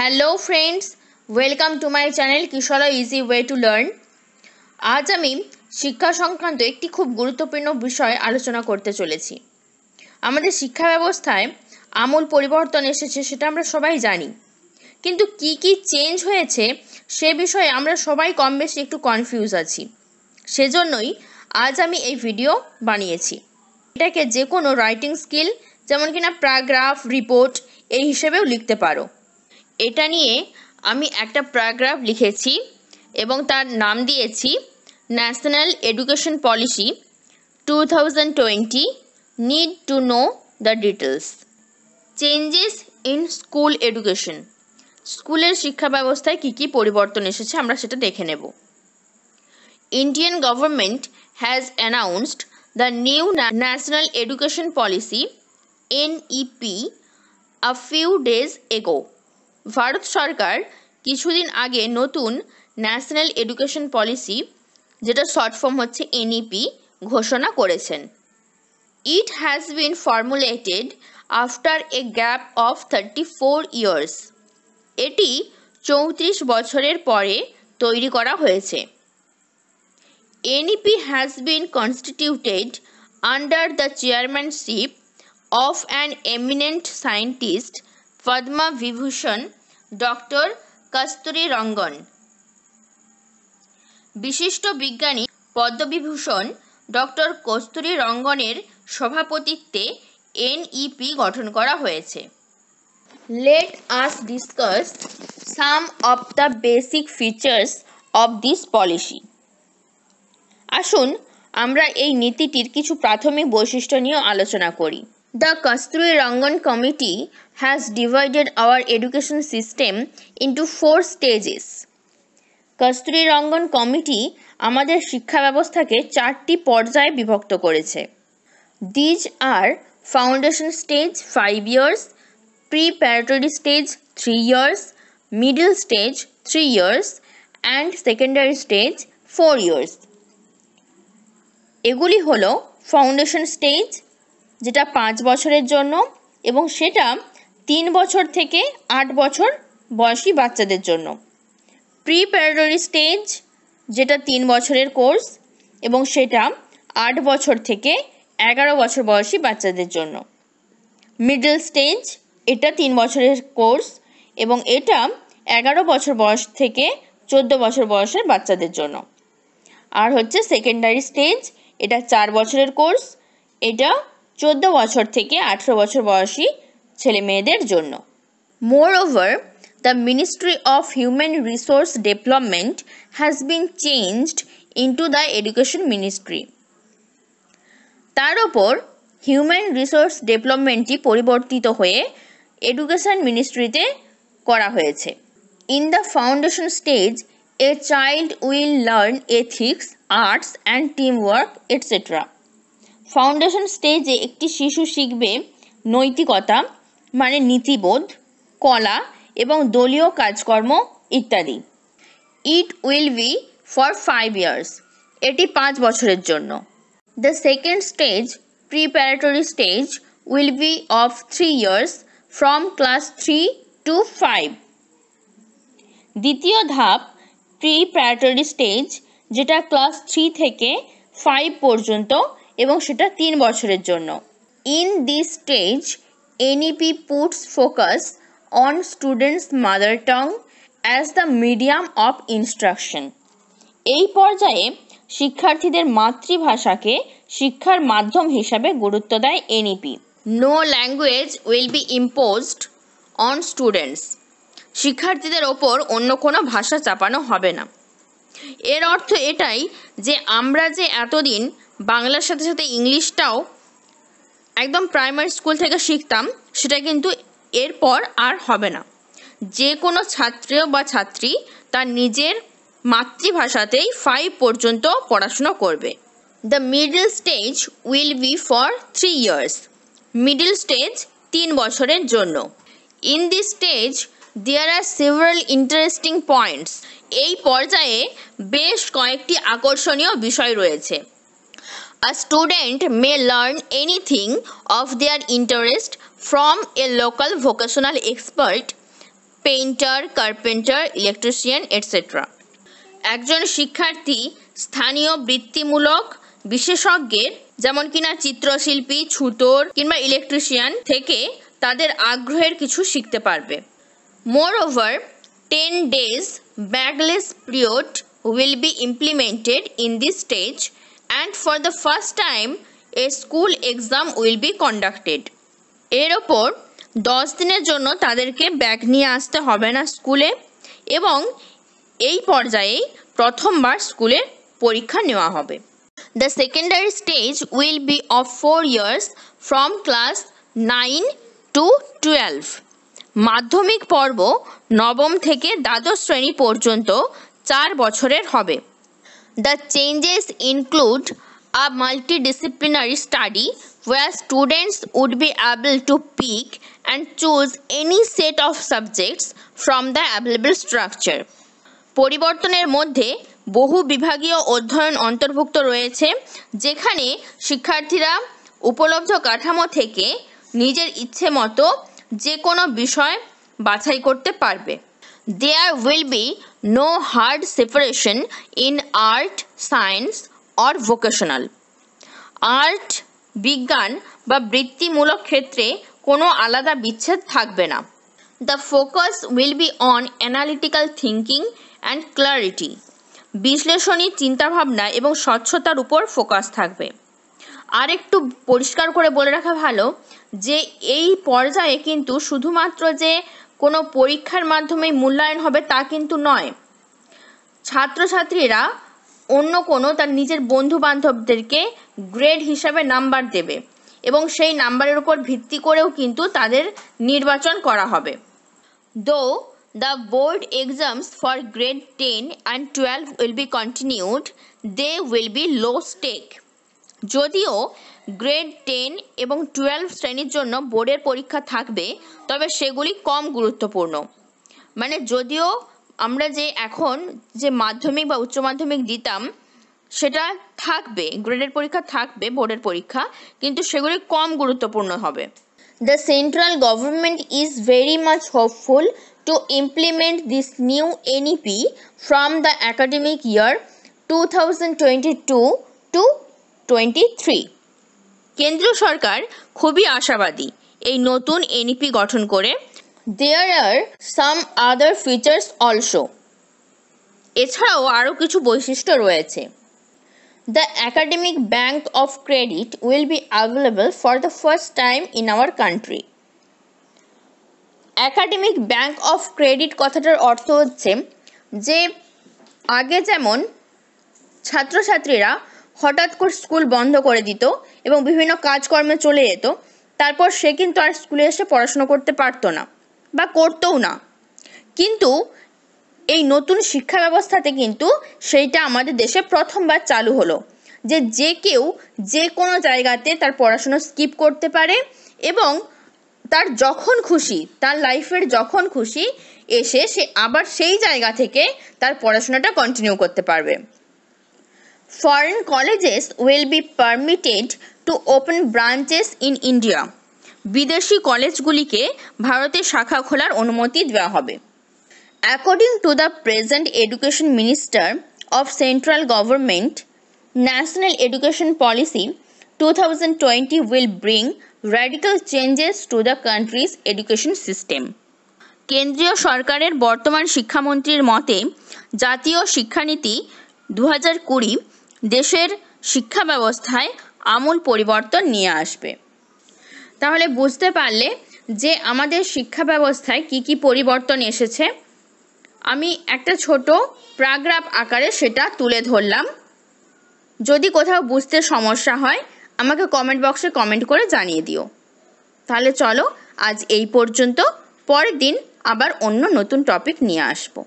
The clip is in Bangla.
Hello friends welcome to my channel কিশোরা ইজি ওয়ে টু লার্ন আজ আমি শিক্ষা সংক্রান্ত একটি খুব গুরুত্বপূর্ণ বিষয় আলোচনা করতে চলেছি আমাদের শিক্ষা ব্যবস্থায় আমূল পরিবর্তন এসেছে সেটা আমরা সবাই জানি কিন্তু কি কি চেঞ্জ হয়েছে সে বিষয়ে আমরা সবাই কম বেশি একটু কনফিউজ আছি সেজন্যই আজ আমি এই ভিডিও বানিয়েছি এটাকে যে কোনো রাইটিং স্কিল যেমন কিনা প্যারাগ্রাফ রিপোর্ট এই হিসেবেও লিখতে পারো এটা নিয়ে আমি একটা প্যারাগ্রাফ লিখেছি এবং তার নাম দিয়েছি national education policy two thousand twenty need to know the details changes in school education স্কুলের শিক্ষা ব্যবস্থায় কী কী পরিবর্তন এসেছে আমরা সেটা দেখে নেব Indian government has announced the new national education policy NEP a few days ago Bharat সরকার কিছুদিন আগে নতুন ন্যাশনাল এডুকেশন পলিসি যেটা শর্ট ফর্ম হচ্ছে এনইপি ঘোষণা করেছেন it has been formulated after a gap of thirty four years এটি চৌত্রিশ বছরের পরে তৈরি করা হয়েছে NEP has been constituted under the chairmanship of an eminent scientist Padma Vibhushan doctor Kasturi Rangan বিশিষ্ট বিজ্ঞানী পদ্মবিভূষণ ডক্টর কস্তুরী রঙ্গনের সভাপতিত্বে এনইপি গঠন করা হয়েছে let us discuss some of the basic features of this policy আসুন আমরা এই নীতিটির কিছু প্রাথমিক বৈশিষ্ট্য নিয়ে আলোচনা করি The Kasturi Rangan Committee has divided our education system into four stages. Kasturirangan committee আমাদের শিক্ষা ব্যবস্থাকে চারটি পর্যায়ে বিভক্ত করেছে these are foundation stage five years preparatory stage three years middle stage three years and secondary stage four years এগুলি হলো ফাউন্ডেশন স্টেজ যেটা পাঁচ বছরের জন্য এবং সেটা তিন বছর থেকে আট বছর বয়সী বাচ্চাদের জন্য প্রি প্যারোলি স্টেজ যেটা তিন বছরের কোর্স এবং সেটা আট বছর থেকে এগারো বছর বয়সী বাচ্চাদের জন্য মিডল স্টেজ এটা তিন বছরের কোর্স এবং এটা এগারো বছর বয়স থেকে চোদ্দো বছর বয়সের বাচ্চাদের জন্য আর হচ্ছে সেকেন্ডারি স্টেজ এটা চার বছরের কোর্স এটা চোদ্দ বছর থেকে আঠেরো বছর বয়সী ছেলে মেয়েদের জন্য moreover the ministry of human resource development has been changed into the education ministry তার ওপর হিউম্যান রিসোর্স ডেভেলপমেন্টটি পরিবর্তিত হয়ে এডুকেশন মিনিস্ট্রিতে করা হয়েছে in the foundation stage a child will learn ethics arts and team work etcetera foundation স্টেজে একটি শিশু শিখবে নৈতিকতা মানে নীতিবোধ কলা এবং দলীয় কাজকর্ম ইত্যাদি it will be for five years এটি পাঁচ বছরের জন্য the second stage preparatory stage will be of three years from class three to five দ্বিতীয় ধাপ প্রিপ্যারেটরি স্টেজ যেটা ক্লাস থ্রি থেকে ফাইভ পর্যন্ত এবং সেটা তিন বছরের জন্য in this stage NEP puts focus on students mother tongue as the medium of instruction এই পর্যায়ে শিক্ষার্থীদের মাতৃভাষাকে শিক্ষার মাধ্যম হিসাবে গুরুত্ব দেয় NEP no language will be imposed on students শিক্ষার্থীদের ওপর অন্য কোনো ভাষা চাপানো হবে না এর অর্থ এটাই যে আমরা যে এতদিন বাংলার সাথে সাথে ইংলিশটাও একদম প্রাইমারি স্কুল থেকে শিখতাম সেটা কিন্তু এরপর আর হবে না যে কোনো ছাত্রীয় বা ছাত্রী তার নিজের মাতৃভাষাতেই ফাইভ পর্যন্ত পড়াশুনো করবে the middle stage will be for three years middle stage তিন বছরের জন্য in this stage there are several interesting points এই পর্যায়ে বেশ কয়েকটি আকর্ষণীয় বিষয় রয়েছে a student may learn anything of their interest from a local vocational expert painter carpenter electrician etcetera একজন শিক্ষার্থী স্থানীয় বৃত্তিমূলক বিশেষজ্ঞের যেমন কিনা চিত্রশিল্পী ছুতোর কিংবা ইলেকট্রিশিয়ান থেকে তাদের আগ্রহের কিছু শিখতে পারবে moreover 10 days bagless period will be implemented in this stage and for the first time a school exam will be conducted এর ওপর দশ দিনের জন্য তাদেরকে ব্যাগ নিয়ে আসতে হবে না স্কুলে এবং এই পর্যায়ে প্রথমবার স্কুলে পরীক্ষা নেওয়া হবে the secondary stage will be of four years from class nine to twelve মাধ্যমিক পর্ব নবম থেকে দ্বাদশ শ্রেণী পর্যন্ত চার বছরের হবে the changes include a multidisciplinary study where students would be able to pick and choose any set of subjects from the available structure পরিবর্তনের মধ্যে বহু বিভাগীয় অধ্যয়ন অন্তর্ভুক্ত রয়েছে যেখানে শিক্ষার্থীরা উপলব্ধ কাঠামো থেকে নিজের ইচ্ছে মতো যে কোনো বিষয় বাছাই করতে পারবে there will be no hard separation in art science or vocational art বিজ্ঞান বা বৃত্তিমূলক ক্ষেত্রে কোনো আলাদা বিচ্ছেদ থাকবে না the focus will be on analytical thinking and clarity বিশ্লেষণী চিন্তাভাবনা এবং স্বচ্ছতার উপর ফোকাস থাকবে আর একটু পরিষ্কার করে বলে রাখা ভালো যে এই পর্যায়ে কিন্তু শুধুমাত্র যে কোনো পরীক্ষার মাধ্যমেই মূল্যায়ন হবে তা কিন্তু নয় ছাত্রছাত্রীরা অন্য কোনো তার নিজের বন্ধু বান্ধবদেরকে গ্রেড হিসাবে নাম্বার দেবে এবং সেই নাম্বারের উপর ভিত্তি করেও কিন্তু তাদের নির্বাচন করা হবে though the board exams for grade ten and twelve will be continued they will be low stake যদিও গ্রেড টেন এবং টুয়েলভ শ্রেণীর জন্য বোর্ডের পরীক্ষা থাকবে তবে সেগুলি কম গুরুত্বপূর্ণ মানে যদিও আমরা যে এখন যে মাধ্যমিক বা উচ্চ মাধ্যমিক দিতাম সেটা থাকবে গ্রেডের পরীক্ষা থাকবে বোর্ডের পরীক্ষা কিন্তু সেগুলি কম গুরুত্বপূর্ণ হবে the central government is very much hopeful to implement this new NEP from the academic year two thousand twenty two to twenty three কেন্দ্র সরকার খুবই আশাবাদী এই নতুন এনইপি গঠন করে দেয়ার আর সাম আদার ফিচার্স অলসো এছাড়াও আরও কিছু বৈশিষ্ট্য রয়েছে the academic bank of credit will be available for the first time in our country academic bank of credit কথাটার অর্থ হচ্ছে যে আগে যেমন ছাত্রছাত্রীরা হঠাৎ করে স্কুল বন্ধ করে দিত এবং বিভিন্ন কাজকর্মে চলে যেত তারপর সে কিন্তু আর স্কুলে এসে পড়াশুনো করতে পারতো না বা করতেও না কিন্তু এই নতুন শিক্ষা ব্যবস্থাতে কিন্তু সেইটা আমাদের দেশে প্রথমবার চালু হলো যে যে কেউ যে কোনো জায়গাতে তার পড়াশুনো স্কিপ করতে পারে এবং তার যখন খুশি তার লাইফের যখন খুশি এসে সে আবার সেই জায়গা থেকে তার পড়াশোনাটা কন্টিনিউ করতে পারবে Foreign colleges will be permitted to open branches in India. বিদেশি কলেজগুলিকে ভারতে শাখা খোলার অনুমতি দেওয়া হবে according to the present education minister of central government national education policy two thousand twenty will bring radical changes to the country's education system কেন্দ্রীয় সরকারের বর্তমান শিক্ষামন্ত্রীর মতে জাতীয় শিক্ষানীতি দু হাজার কুড়ি দেশের শিক্ষা ব্যবস্থায় আমূল পরিবর্তন নিয়ে আসবে তাহলে বুঝতে পারলে যে আমাদের শিক্ষা ব্যবস্থায় কি কি পরিবর্তন এসেছে আমি একটা ছোট প্রাগ্রাফ আকারে সেটা তুলে ধরলাম যদি কোথাও বুঝতে সমস্যা হয় আমাকে কমেন্ট বক্সে কমেন্ট করে জানিয়ে দিও তাহলে চলো আজ এই পর্যন্ত পরের দিন আবার অন্য নতুন টপিক নিয়ে আসবো